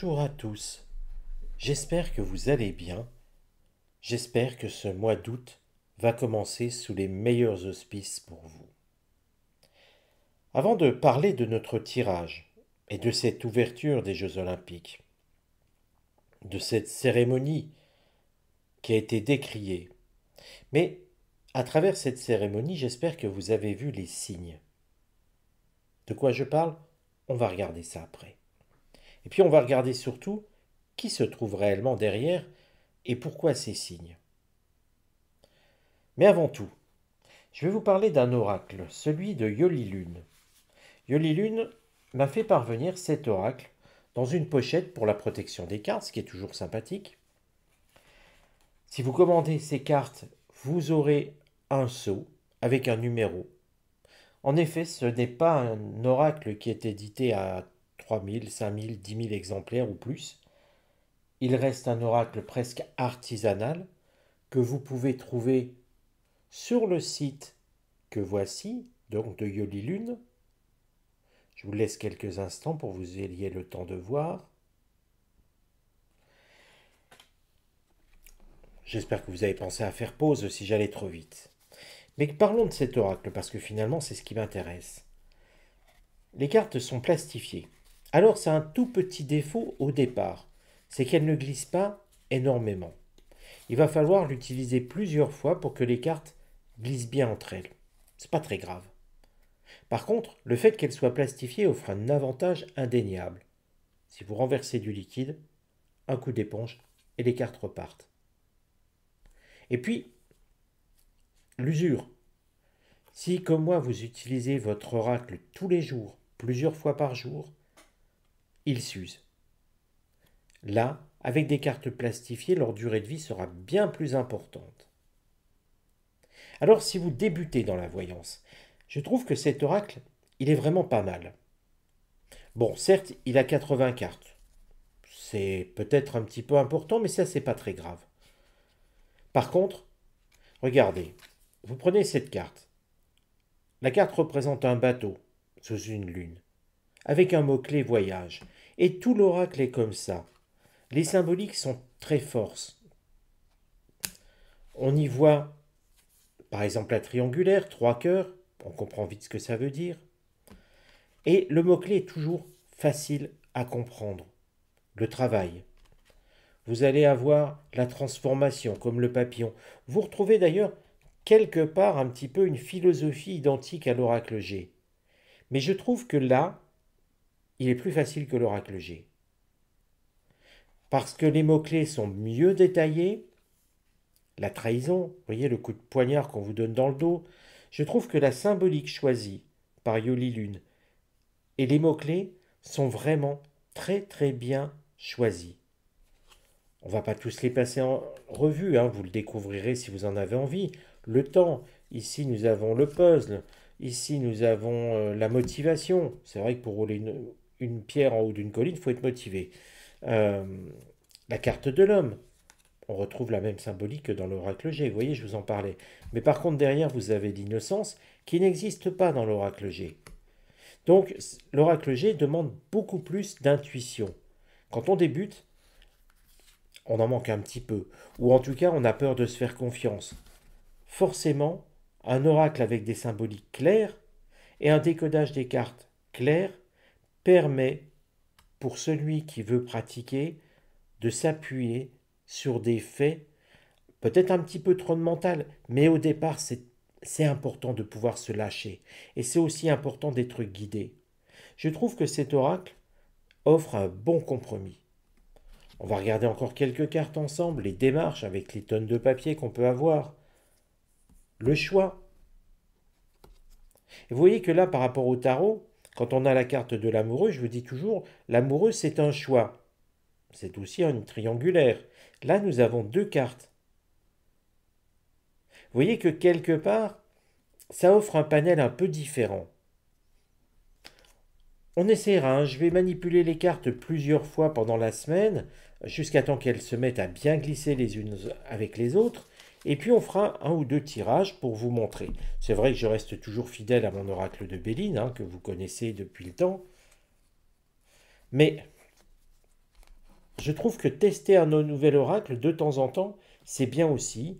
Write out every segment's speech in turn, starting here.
Bonjour à tous. J'espère que vous allez bien. J'espère que ce mois d'août va commencer sous les meilleurs auspices pour vous. Avant de parler de notre tirage et de cette ouverture des Jeux olympiques, de cette cérémonie qui a été décriée, mais à travers cette cérémonie, j'espère que vous avez vu les signes. De quoi je parle On va regarder ça après. Et puis on va regarder surtout qui se trouve réellement derrière et pourquoi ces signes. Mais avant tout, je vais vous parler d'un oracle, celui de Yolilune. Yolilune m'a fait parvenir cet oracle dans une pochette pour la protection des cartes, ce qui est toujours sympathique. Si vous commandez ces cartes, vous aurez un sceau avec un numéro. En effet, ce n'est pas un oracle qui est édité à 3000, 5000, 10 000 exemplaires ou plus. Il reste un oracle presque artisanal que vous pouvez trouver sur le site que voici, donc de Yoli Lune. Je vous laisse quelques instants pour que vous ayez le temps de voir. J'espère que vous avez pensé à faire pause si j'allais trop vite. Mais parlons de cet oracle, parce que finalement c'est ce qui m'intéresse. Les cartes sont plastifiées. Alors c'est un tout petit défaut au départ, c'est qu'elle ne glisse pas énormément. Il va falloir l'utiliser plusieurs fois pour que les cartes glissent bien entre elles. C'est pas très grave. Par contre, le fait qu'elle soit plastifiée offre un avantage indéniable. Si vous renversez du liquide, un coup d'éponge et les cartes repartent. Et puis, l'usure. Si, comme moi, vous utilisez votre oracle tous les jours, plusieurs fois par jour, s'usent. Là, avec des cartes plastifiées, leur durée de vie sera bien plus importante. Alors si vous débutez dans la voyance, je trouve que cet oracle, il est vraiment pas mal. Bon, certes, il a 80 cartes. C'est peut-être un petit peu important, mais ça, c'est pas très grave. Par contre, regardez, vous prenez cette carte. La carte représente un bateau sous une lune, avec un mot-clé voyage. Et tout l'oracle est comme ça. Les symboliques sont très fortes. On y voit, par exemple, la triangulaire, trois cœurs, on comprend vite ce que ça veut dire. Et le mot-clé est toujours facile à comprendre. Le travail. Vous allez avoir la transformation, comme le papillon. Vous retrouvez d'ailleurs quelque part un petit peu une philosophie identique à l'oracle G. Mais je trouve que là, il est plus facile que l'oracle G. Parce que les mots-clés sont mieux détaillés, la trahison, voyez le coup de poignard qu'on vous donne dans le dos, je trouve que la symbolique choisie par Yoli Lune et les mots-clés sont vraiment très très bien choisis. On va pas tous les passer en revue, hein, vous le découvrirez si vous en avez envie. Le temps, ici nous avons le puzzle, ici nous avons euh, la motivation. C'est vrai que pour, rouler une pierre en haut d'une colline, il faut être motivé. Euh, la carte de l'homme, on retrouve la même symbolique que dans l'oracle G, vous voyez, je vous en parlais. Mais par contre, derrière, vous avez l'innocence qui n'existe pas dans l'oracle G. Donc, l'oracle G demande beaucoup plus d'intuition. Quand on débute, on en manque un petit peu, ou en tout cas, on a peur de se faire confiance. Forcément, un oracle avec des symboliques claires et un décodage des cartes claires, permet pour celui qui veut pratiquer de s'appuyer sur des faits, peut-être un petit peu trop de mental, mais au départ c'est important de pouvoir se lâcher et c'est aussi important d'être guidé. Je trouve que cet oracle offre un bon compromis. On va regarder encore quelques cartes ensemble, les démarches avec les tonnes de papier qu'on peut avoir. Le choix. vous voyez que là, par rapport au tarot, quand on a la carte de l'amoureux, je vous dis toujours, l'amoureux c'est un choix. C'est aussi une triangulaire. Là, nous avons deux cartes. Vous voyez que quelque part, ça offre un panel un peu différent. On essaiera, hein. je vais manipuler les cartes plusieurs fois pendant la semaine, jusqu'à temps qu'elles se mettent à bien glisser les unes avec les autres. Et puis on fera un ou deux tirages pour vous montrer. C'est vrai que je reste toujours fidèle à mon oracle de Béline, hein, que vous connaissez depuis le temps. Mais je trouve que tester un nouvel oracle de temps en temps, c'est bien aussi.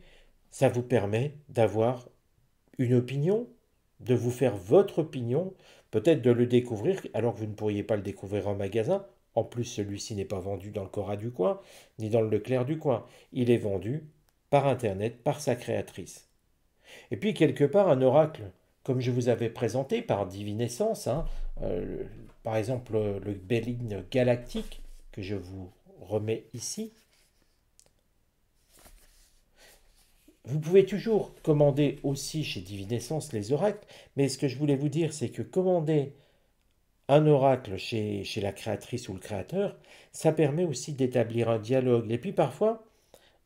Ça vous permet d'avoir une opinion, de vous faire votre opinion, peut-être de le découvrir alors que vous ne pourriez pas le découvrir en magasin. En plus, celui-ci n'est pas vendu dans le Cora du coin, ni dans le Leclerc du coin. Il est vendu par Internet, par sa créatrice. Et puis quelque part un oracle, comme je vous avais présenté par divinescence, hein, euh, par exemple le Béline galactique que je vous remets ici. Vous pouvez toujours commander aussi chez Divinescence les oracles, mais ce que je voulais vous dire, c'est que commander un oracle chez la créatrice ou le créateur, ça permet aussi d'établir un dialogue. Et puis parfois,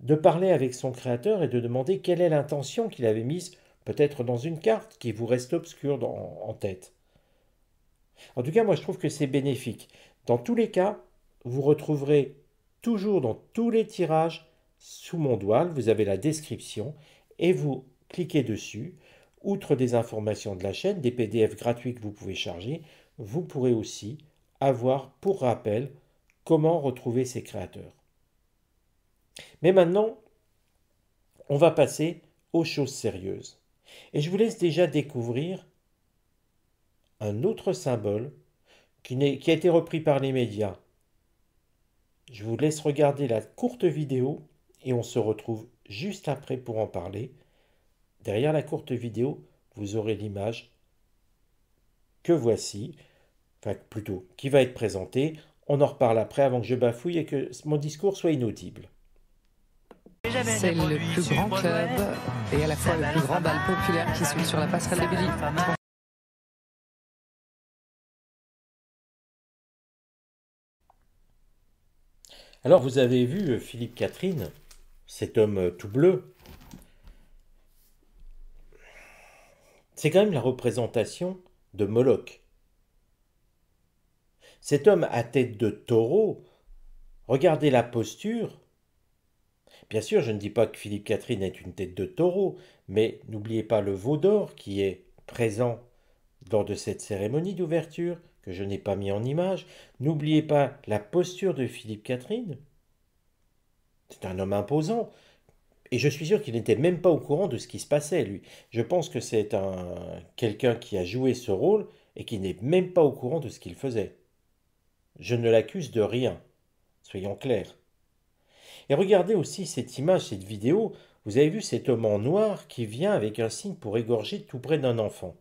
de parler avec son créateur et de demander quelle est l'intention qu'il avait mise, peut-être dans une carte qui vous reste obscure en tête. En tout cas, moi je trouve que c'est bénéfique. Dans tous les cas, vous retrouverez toujours dans tous les tirages sous mon doigt, vous avez la description et vous cliquez dessus. Outre des informations de la chaîne, des PDF gratuits que vous pouvez charger, vous pourrez aussi avoir pour rappel comment retrouver ses créateurs. Mais maintenant, on va passer aux choses sérieuses. Et je vous laisse déjà découvrir un autre symbole qui, a été repris par les médias. Je vous laisse regarder la courte vidéo et on se retrouve juste après pour en parler. Derrière la courte vidéo, vous aurez l'image que voici, enfin plutôt qui va être présentée. On en reparle après avant que je bafouille et que mon discours soit inaudible. C'est le plus grand club et à la fois le plus grand bal populaire qui suit sur la passerelle de Billy. Alors vous avez vu euh, Philippe Catherine, cet homme euh, tout bleu. C'est quand même la représentation de Moloch. Cet homme à tête de taureau, regardez la posture, Bien sûr, je ne dis pas que Philippe Catherine est une tête de taureau, mais n'oubliez pas le veau d'or qui est présent lors de cette cérémonie d'ouverture, que je n'ai pas mis en image. N'oubliez pas la posture de Philippe Catherine. C'est un homme imposant. Et je suis sûr qu'il n'était même pas au courant de ce qui se passait, lui. Je pense que c'est un quelqu'un qui a joué ce rôle et qui n'est même pas au courant de ce qu'il faisait. Je ne l'accuse de rien, soyons clairs. Et regardez aussi cette image, cette vidéo. Vous avez vu cet homme en noir qui vient avec un signe pour égorger tout près d'un enfant.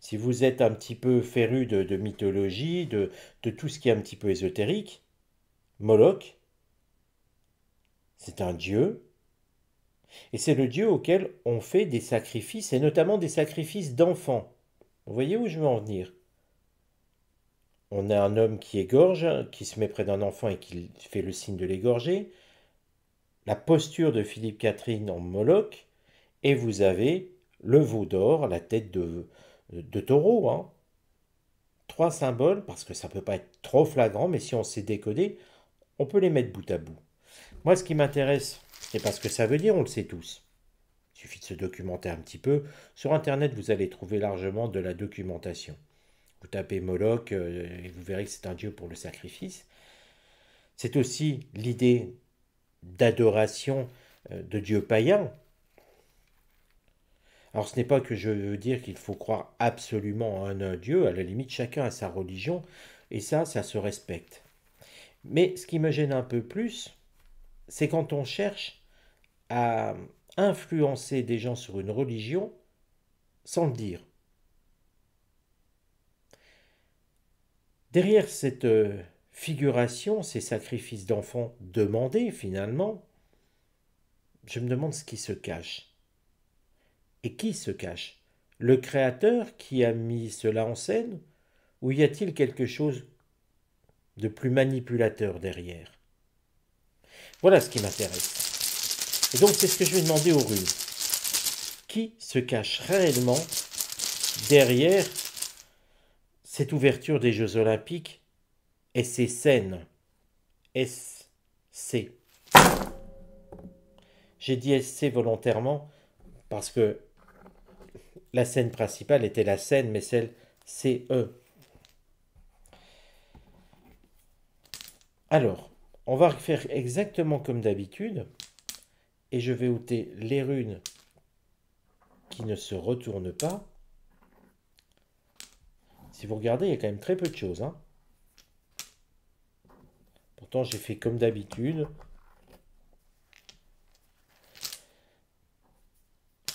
Si vous êtes un petit peu féru de, mythologie, de, de tout ce qui est un petit peu ésotérique, Moloch, c'est un dieu, et c'est le dieu auquel on fait des sacrifices, et notamment des sacrifices d'enfants. Vous voyez où je veux en venir on a un homme qui égorge, qui se met près d'un enfant et qui fait le signe de l'égorger, la posture de Philippe Catherine en Moloch, et vous avez le veau d'or, la tête de, taureau. Hein. Trois symboles, parce que ça ne peut pas être trop flagrant, mais si on sait décoder, on peut les mettre bout à bout. Moi, ce qui m'intéresse, c'est parce que ça veut dire, on le sait tous. Il suffit de se documenter un petit peu. Sur Internet, vous allez trouver largement de la documentation. Vous tapez Moloch euh, et vous verrez que c'est un dieu pour le sacrifice. C'est aussi l'idée d'adoration euh, de dieux païens. Alors ce n'est pas que je veux dire qu'il faut croire absolument en un dieu, à la limite chacun a sa religion, et ça, ça se respecte. Mais ce qui me gêne un peu plus, c'est quand on cherche à influencer des gens sur une religion sans le dire. Derrière cette euh, figuration, ces sacrifices d'enfants demandés finalement, je me demande ce qui se cache. Et qui se cache Le Créateur qui a mis cela en scène Ou y a-t-il quelque chose de plus manipulateur derrière Voilà ce qui m'intéresse. Et donc c'est ce que je vais demander aux rues. Qui se cache réellement derrière cette ouverture des Jeux olympiques et ses scènes. SC. J'ai dit SC volontairement parce que la scène principale était la scène, mais celle CE. Alors, on va faire exactement comme d'habitude et je vais ôter les runes qui ne se retournent pas si vous regardez, il y a quand même très peu de choses. Hein. Pourtant, j'ai fait comme d'habitude.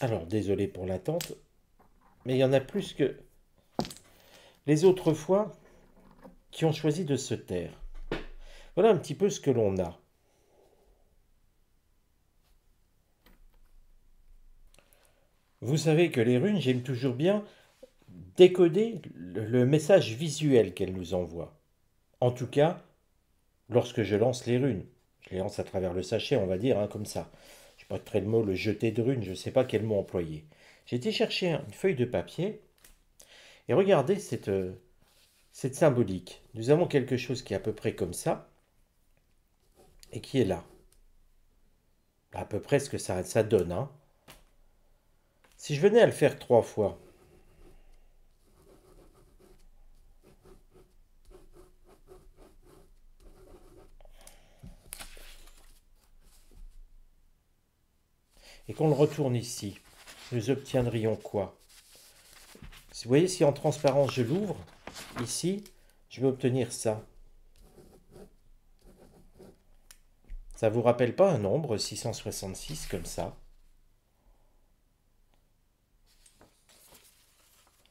Alors, désolé pour l'attente, mais il y en a plus que les autres fois qui ont choisi de se taire. Voilà un petit peu ce que l'on a. Vous savez que les runes, j'aime toujours bien décoder le message visuel qu'elle nous envoie. En tout cas, lorsque je lance les runes, je les lance à travers le sachet, on va dire, hein, comme ça. Je pas très le mot le jeter de runes, je ne sais pas quel mot employer. J'ai été chercher une feuille de papier et regardez cette, euh, cette symbolique. Nous avons quelque chose qui est à peu près comme ça et qui est là. À peu près ce que ça, ça donne. Hein. Si je venais à le faire trois fois, et qu'on le retourne ici, nous obtiendrions quoi Vous voyez, si en transparence je l'ouvre, ici, je vais obtenir ça. Ça vous rappelle pas un nombre 666 comme ça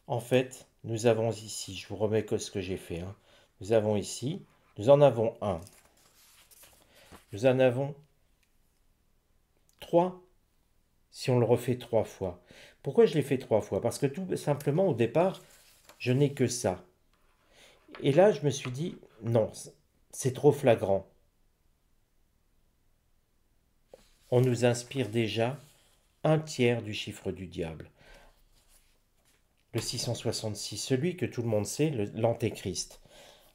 En fait, nous avons ici, je vous remets que ce que j'ai fait, hein. nous avons ici, nous en avons un. Nous en avons trois si on le refait trois fois. Pourquoi je l'ai fait trois fois Parce que tout simplement, au départ, je n'ai que ça. Et là, je me suis dit, non, c'est trop flagrant. On nous inspire déjà un tiers du chiffre du diable. Le 666, celui que tout le monde sait, l'antéchrist.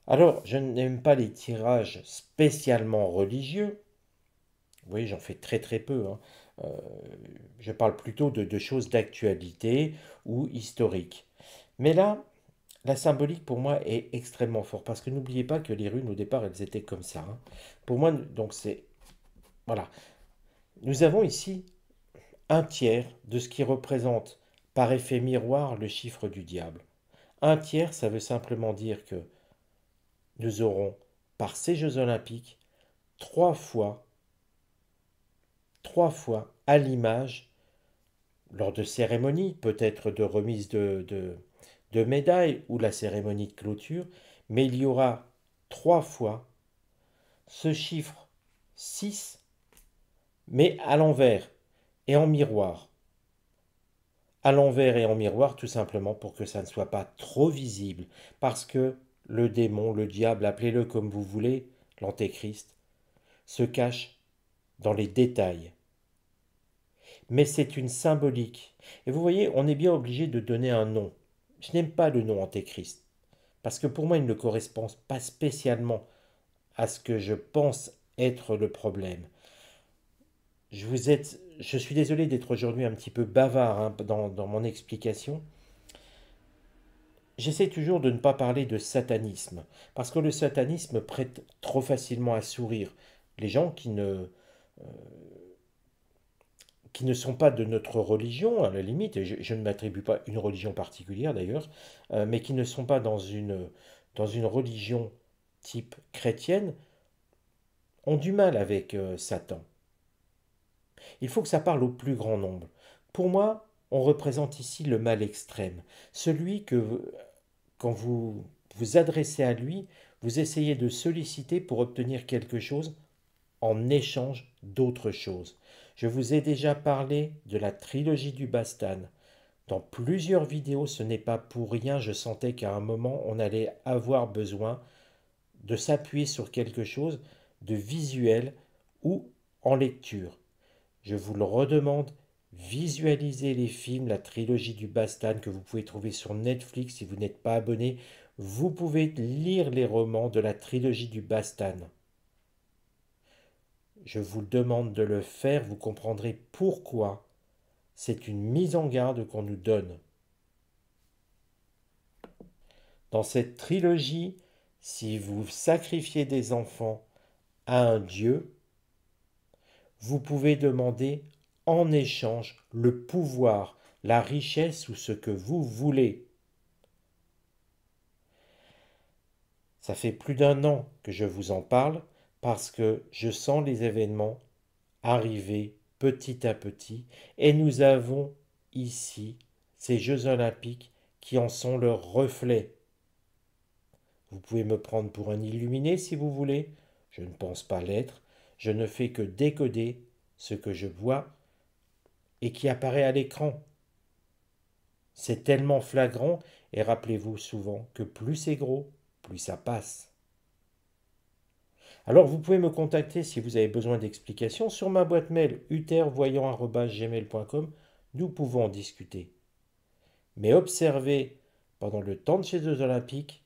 Alors, je n'aime pas les tirages spécialement religieux. Vous voyez, j'en fais très très peu. Hein. Euh, je parle plutôt de, choses d'actualité ou historiques. Mais là, la symbolique pour moi est extrêmement forte parce que n'oubliez pas que les runes au départ elles étaient comme ça. Hein. Pour moi, donc c'est voilà. Nous avons ici un tiers de ce qui représente par effet miroir le chiffre du diable. Un tiers, ça veut simplement dire que nous aurons par ces Jeux olympiques trois fois trois fois à l'image lors de cérémonies, peut-être de remise de, de, médailles ou la cérémonie de clôture, mais il y aura trois fois ce chiffre 6, mais à l'envers et en miroir. À l'envers et en miroir, tout simplement pour que ça ne soit pas trop visible, parce que le démon, le diable, appelez-le comme vous voulez, l'antéchrist, se cache dans les détails. Mais c'est une symbolique. Et vous voyez, on est bien obligé de donner un nom. Je n'aime pas le nom antéchrist, parce que pour moi, il ne correspond pas spécialement à ce que je pense être le problème. Je vous êtes, je suis désolé d'être aujourd'hui un petit peu bavard hein, dans mon explication. J'essaie toujours de ne pas parler de satanisme, parce que le satanisme prête trop facilement à sourire les gens qui ne, euh, qui ne sont pas de notre religion, à la limite, et je, ne m'attribue pas une religion particulière d'ailleurs, euh, mais qui ne sont pas dans une, dans une religion type chrétienne, ont du mal avec euh, Satan. Il faut que ça parle au plus grand nombre. Pour moi, on représente ici le mal extrême, celui que, quand vous vous adressez à lui, vous essayez de solliciter pour obtenir quelque chose en échange d'autres choses. Je vous ai déjà parlé de la trilogie du Bastan. Dans plusieurs vidéos, ce n'est pas pour rien, je sentais qu'à un moment, on allait avoir besoin de s'appuyer sur quelque chose de visuel ou en lecture. Je vous le redemande, visualisez les films, la trilogie du Bastan que vous pouvez trouver sur Netflix si vous n'êtes pas abonné. Vous pouvez lire les romans de la trilogie du Bastan. Je vous demande de le faire, vous comprendrez pourquoi. C'est une mise en garde qu'on nous donne. Dans cette trilogie, si vous sacrifiez des enfants à un dieu, vous pouvez demander en échange le pouvoir, la richesse ou ce que vous voulez. Ça fait plus d'un an que je vous en parle, parce que je sens les événements arriver petit à petit et nous avons ici ces Jeux olympiques qui en sont le reflet. Vous pouvez me prendre pour un illuminé si vous voulez, je ne pense pas l'être, je ne fais que décoder ce que je vois et qui apparaît à l'écran. C'est tellement flagrant, et rappelez-vous souvent que plus c'est gros, plus ça passe. Alors vous pouvez me contacter si vous avez besoin d'explications sur ma boîte mail utervoyant.gmail.com, nous pouvons en discuter. Mais observez, pendant le temps de ces Jeux olympiques,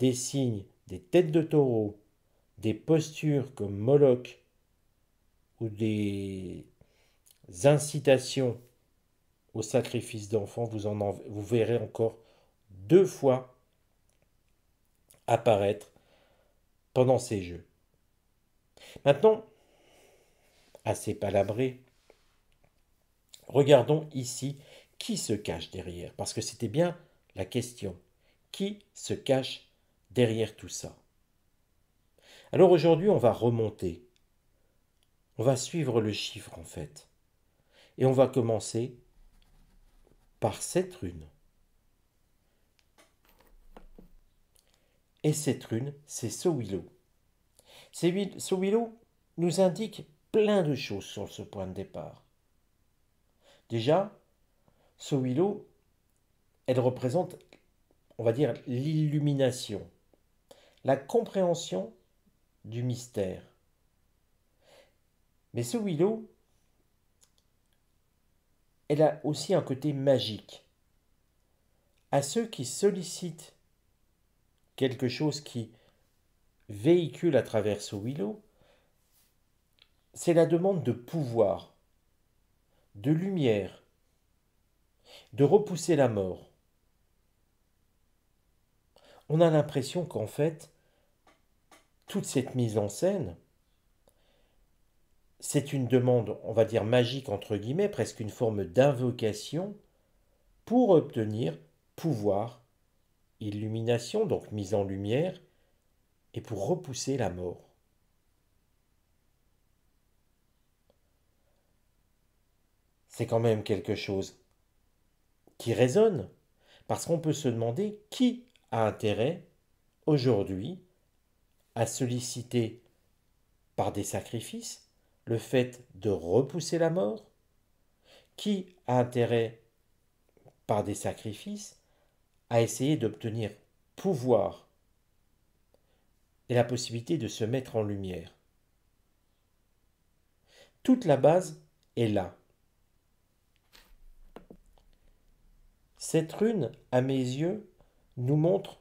des signes, des têtes de taureau, des postures comme Moloch ou des incitations au sacrifice d'enfants, vous, en, vous verrez encore deux fois apparaître pendant ces Jeux. Maintenant, assez palabré, regardons ici qui se cache derrière, parce que c'était bien la question. Qui se cache derrière tout ça Alors aujourd'hui, on va remonter. On va suivre le chiffre en fait. Et on va commencer par cette rune. Et cette rune, c'est Sowilo. Sowilo nous indique plein de choses sur ce point de départ. Déjà, Sowilo, elle représente, on va dire, l'illumination, la compréhension du mystère. Mais Sowilo, elle a aussi un côté magique. À ceux qui sollicitent quelque chose qui véhicule à travers ce willow, c'est la demande de pouvoir, de lumière, de repousser la mort. On a l'impression qu'en fait, toute cette mise en scène, c'est une demande, on va dire magique entre guillemets, presque une forme d'invocation pour obtenir pouvoir illumination, donc mise en lumière, et pour repousser la mort. C'est quand même quelque chose qui résonne, parce qu'on peut se demander qui a intérêt aujourd'hui à solliciter par des sacrifices le fait de repousser la mort Qui a intérêt par des sacrifices à essayer d'obtenir pouvoir et la possibilité de se mettre en lumière. Toute la base est là. Cette rune, à mes yeux, nous montre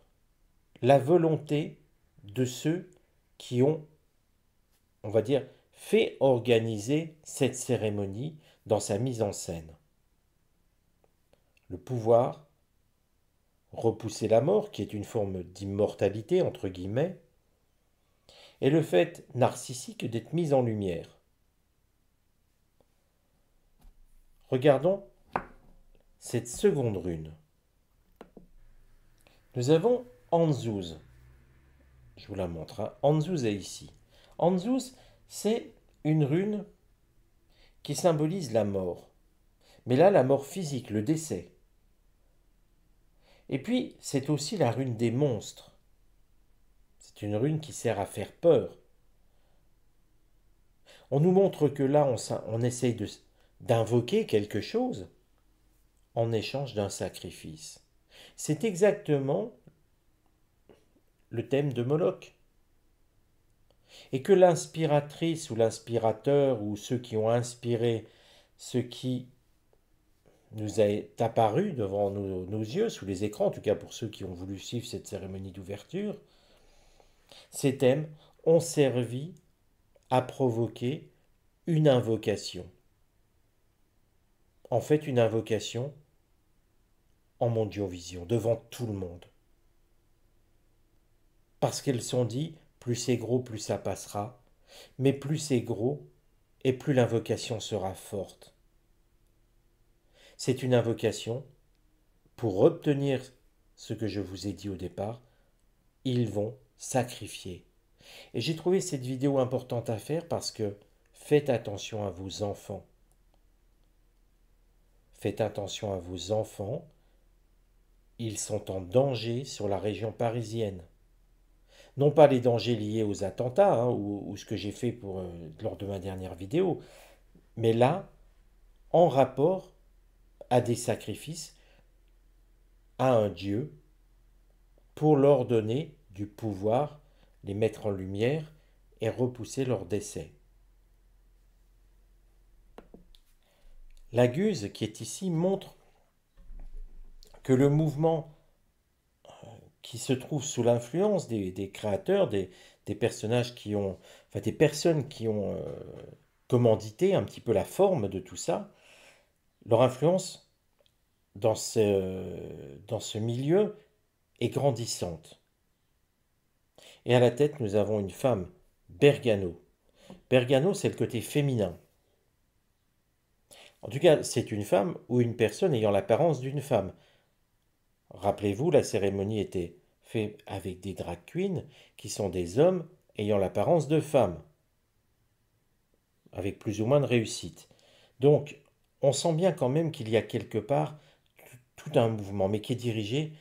la volonté de ceux qui ont, on va dire, fait organiser cette cérémonie dans sa mise en scène. Le pouvoir repousser la mort, qui est une forme d'immortalité, entre guillemets, et le fait narcissique d'être mis en lumière. Regardons cette seconde rune. Nous avons Anzouz. Je vous la montre. Hein. est ici. Anzouz, c'est une rune qui symbolise la mort. Mais là, la mort physique, le décès. Et puis, c'est aussi la rune des monstres. C'est une rune qui sert à faire peur. On nous montre que là, on, on essaye d'invoquer quelque chose en échange d'un sacrifice. C'est exactement le thème de Moloch. Et que l'inspiratrice ou l'inspirateur ou ceux qui ont inspiré ce qui nous est apparu devant nos, yeux, sous les écrans, en tout cas pour ceux qui ont voulu suivre cette cérémonie d'ouverture, ces thèmes ont servi à provoquer une invocation. En fait, une invocation en mondiovision, devant tout le monde. Parce qu'elles sont dit, plus c'est gros, plus ça passera, mais plus c'est gros, et plus l'invocation sera forte. C'est une invocation. Pour obtenir ce que je vous ai dit au départ, ils vont sacrifier. Et j'ai trouvé cette vidéo importante à faire parce que faites attention à vos enfants. Faites attention à vos enfants. Ils sont en danger sur la région parisienne non pas les dangers liés aux attentats hein, ou, ce que j'ai fait pour, euh, lors de ma dernière vidéo, mais là, en rapport à des sacrifices à un Dieu pour leur donner du pouvoir, les mettre en lumière et repousser leur décès. La qui est ici montre que le mouvement euh, qui se trouve sous l'influence des, créateurs, des, personnages qui ont, des personnes qui ont euh, commandité un petit peu la forme de tout ça, leur influence dans ce, dans ce milieu est grandissante. Et à la tête, nous avons une femme, Bergano. Bergano, c'est le côté féminin. En tout cas, c'est une femme ou une personne ayant l'apparence d'une femme. Rappelez-vous, la cérémonie était faite avec des drag queens qui sont des hommes ayant l'apparence de femmes, avec plus ou moins de réussite. Donc, on sent bien quand même qu'il y a quelque part tout un mouvement, mais qui est dirigé.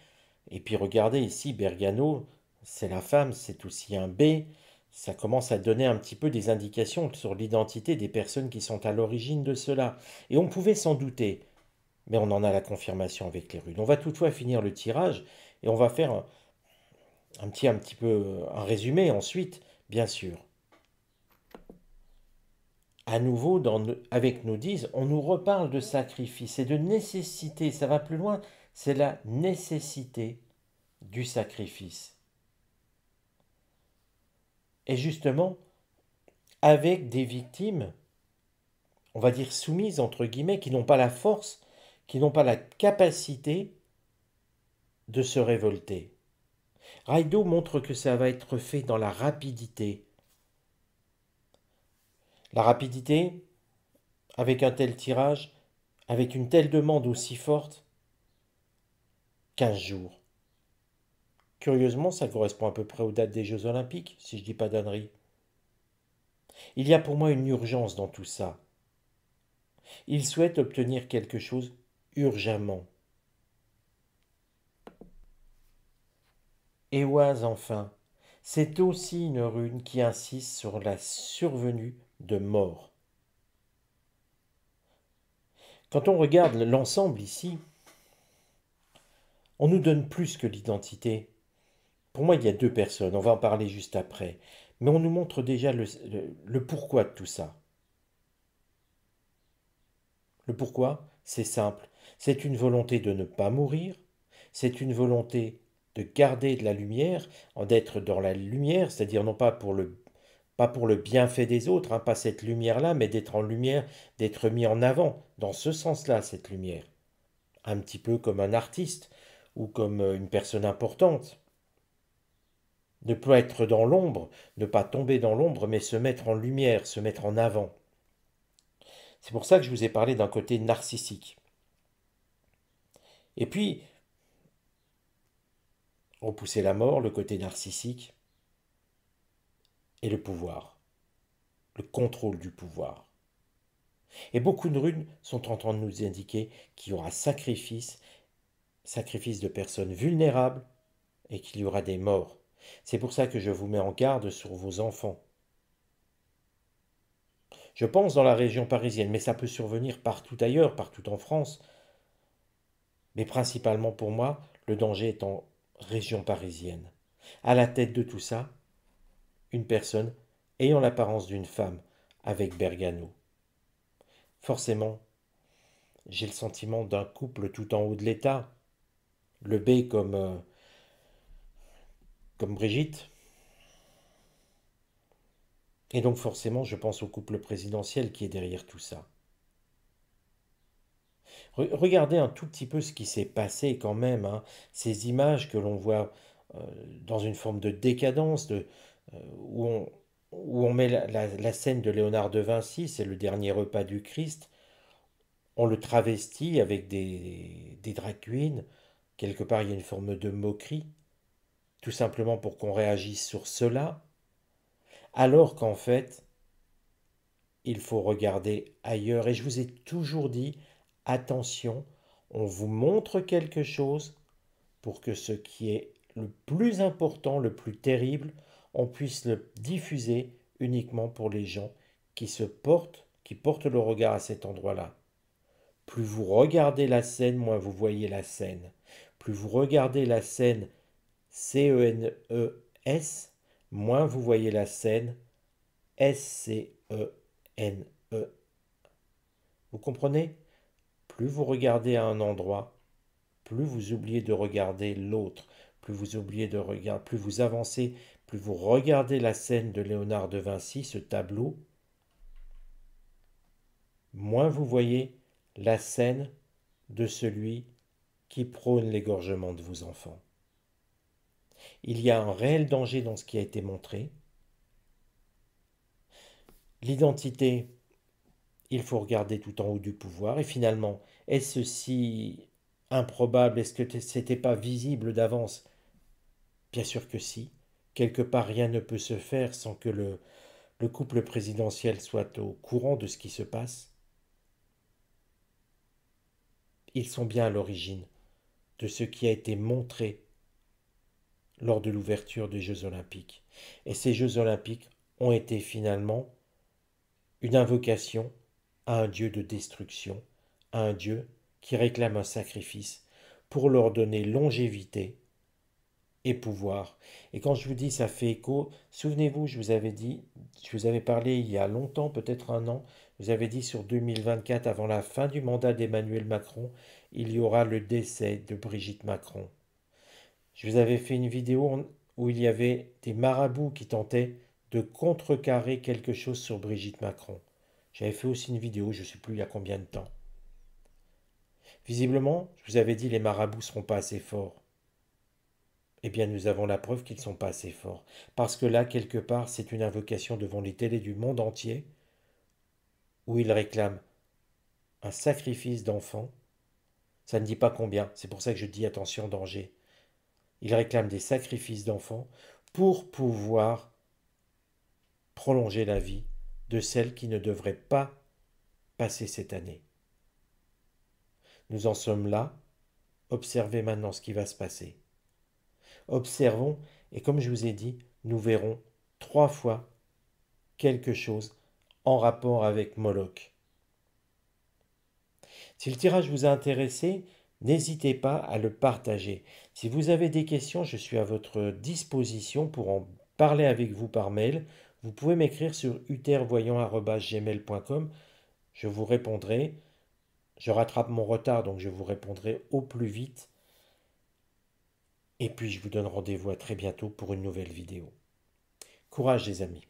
Et puis regardez ici, Bergano, c'est la femme, c'est aussi un B. Ça commence à donner un petit peu des indications sur l'identité des personnes qui sont à l'origine de cela. Et on pouvait s'en douter, mais on en a la confirmation avec les runes. On va toutefois finir le tirage et on va faire un petit, un petit peu un résumé ensuite, bien sûr à nouveau dans, avec nous disent, on nous reparle de sacrifice et de nécessité, ça va plus loin, c'est la nécessité du sacrifice. Et justement, avec des victimes, on va dire soumises, entre guillemets, qui n'ont pas la force, qui n'ont pas la capacité de se révolter. Raido montre que ça va être fait dans la rapidité, la rapidité, avec un tel tirage, avec une telle demande aussi forte, 15 jours. Curieusement, ça correspond à peu près aux dates des Jeux olympiques, si je ne dis pas d'annerie. Il y a pour moi une urgence dans tout ça. Il souhaite obtenir quelque chose urgemment. Oise enfin, c'est aussi une rune qui insiste sur la survenue de mort. Quand on regarde l'ensemble ici, on nous donne plus que l'identité. Pour moi, il y a deux personnes, on va en parler juste après, mais on nous montre déjà le, pourquoi de tout ça. Le pourquoi, c'est simple, c'est une volonté de ne pas mourir, c'est une volonté de garder de la lumière, d'être dans la lumière, c'est-à-dire non pas pour le pas pour le bienfait des autres, hein, pas cette lumière-là, mais d'être en lumière, d'être mis en avant, dans ce sens-là, cette lumière. Un petit peu comme un artiste ou comme euh, une personne importante. Ne pas être dans l'ombre, ne pas tomber dans l'ombre, mais se mettre en lumière, se mettre en avant. C'est pour ça que je vous ai parlé d'un côté narcissique. Et puis, repousser la mort, le côté narcissique, et le pouvoir, le contrôle du pouvoir. Et beaucoup de runes sont en train de nous indiquer qu'il y aura sacrifice, sacrifice de personnes vulnérables et qu'il y aura des morts. C'est pour ça que je vous mets en garde sur vos enfants. Je pense dans la région parisienne, mais ça peut survenir partout ailleurs, partout en France. Mais principalement pour moi, le danger est en région parisienne. À la tête de tout ça, une personne ayant l'apparence d'une femme avec Bergano. Forcément, j'ai le sentiment d'un couple tout en haut de l'état. Le B comme. Euh, comme Brigitte. Et donc forcément, je pense au couple présidentiel qui est derrière tout ça. regardez un tout petit peu ce qui s'est passé quand même, hein. ces images que l'on voit euh, dans une forme de décadence, de, euh, où on, met la, scène de Léonard de Vinci, c'est le dernier repas du Christ, on le travestit avec des, des Quelque part, il y a une forme de moquerie, tout simplement pour qu'on réagisse sur cela, alors qu'en fait, il faut regarder ailleurs. Et je vous ai toujours dit, attention, on vous montre quelque chose pour que ce qui est le plus important, le plus terrible, on puisse le diffuser uniquement pour les gens qui se portent, qui portent le regard à cet endroit-là. Plus vous regardez la scène, moins vous voyez la scène. Plus vous regardez la scène C-E-N-E-S, moins vous voyez la scène S-C-E-N-E. E. Vous comprenez Plus vous regardez à un endroit, plus vous oubliez de regarder l'autre, plus vous oubliez de regard, plus vous avancez, plus vous regardez la scène de Léonard de Vinci, ce tableau, moins vous voyez la scène de celui qui prône l'égorgement de vos enfants. Il y a un réel danger dans ce qui a été montré. L'identité, il faut regarder tout en haut du pouvoir. Et finalement, est-ce si improbable Est-ce que ce n'était pas visible d'avance Bien sûr que si. Quelque part, rien ne peut se faire sans que le, couple présidentiel soit au courant de ce qui se passe. Ils sont bien à l'origine de ce qui a été montré lors de l'ouverture des Jeux olympiques. Et ces Jeux olympiques ont été finalement une invocation à un Dieu de destruction, à un Dieu qui réclame un sacrifice pour leur donner longévité et pouvoir. Et quand je vous dis ça fait écho, souvenez-vous, je vous avais dit, je vous avais parlé il y a longtemps, peut-être un an, je vous avais dit sur 2024, avant la fin du mandat d'Emmanuel Macron, il y aura le décès de Brigitte Macron. Je vous avais fait une vidéo où il y avait des marabouts qui tentaient de contrecarrer quelque chose sur Brigitte Macron. J'avais fait aussi une vidéo, je ne sais plus il y a combien de temps. Visiblement, je vous avais dit les marabouts ne seront pas assez forts eh bien nous avons la preuve qu'ils ne sont pas assez forts. Parce que là, quelque part, c'est une invocation devant les télés du monde entier, où ils réclament un sacrifice d'enfants. Ça ne dit pas combien, c'est pour ça que je dis attention, danger. Ils réclament des sacrifices d'enfants pour pouvoir prolonger la vie de celles qui ne devraient pas passer cette année. Nous en sommes là. Observez maintenant ce qui va se passer. Observons, et comme je vous ai dit, nous verrons trois fois quelque chose en rapport avec Moloch. Si le tirage vous a intéressé, n'hésitez pas à le partager. Si vous avez des questions, je suis à votre disposition pour en parler avec vous par mail. Vous pouvez m'écrire sur utervoyant.gmail.com. Je vous répondrai. Je rattrape mon retard, donc je vous répondrai au plus vite. Et puis je vous donne rendez-vous à très bientôt pour une nouvelle vidéo. Courage les amis